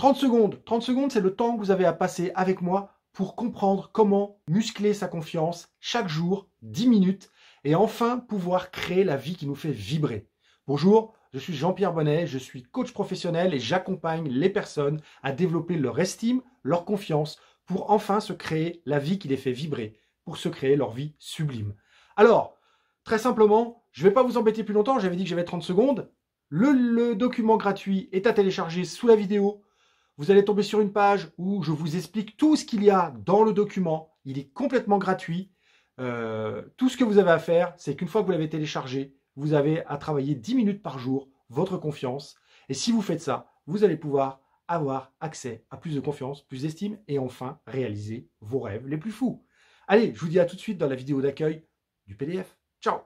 30 secondes. 30 secondes, c'est le temps que vous avez à passer avec moi pour comprendre comment muscler sa confiance chaque jour, 10 minutes, et enfin pouvoir créer la vie qui nous fait vibrer. Bonjour, je suis Jean-Pierre Bonnet, je suis coach professionnel et j'accompagne les personnes à développer leur estime, leur confiance, pour enfin se créer la vie qui les fait vibrer, pour se créer leur vie sublime. Alors, très simplement, je ne vais pas vous embêter plus longtemps, j'avais dit que j'avais 30 secondes. Le, le document gratuit est à télécharger sous la vidéo vous allez tomber sur une page où je vous explique tout ce qu'il y a dans le document. Il est complètement gratuit. Euh, tout ce que vous avez à faire, c'est qu'une fois que vous l'avez téléchargé, vous avez à travailler 10 minutes par jour votre confiance. Et si vous faites ça, vous allez pouvoir avoir accès à plus de confiance, plus d'estime et enfin réaliser vos rêves les plus fous. Allez, je vous dis à tout de suite dans la vidéo d'accueil du PDF. Ciao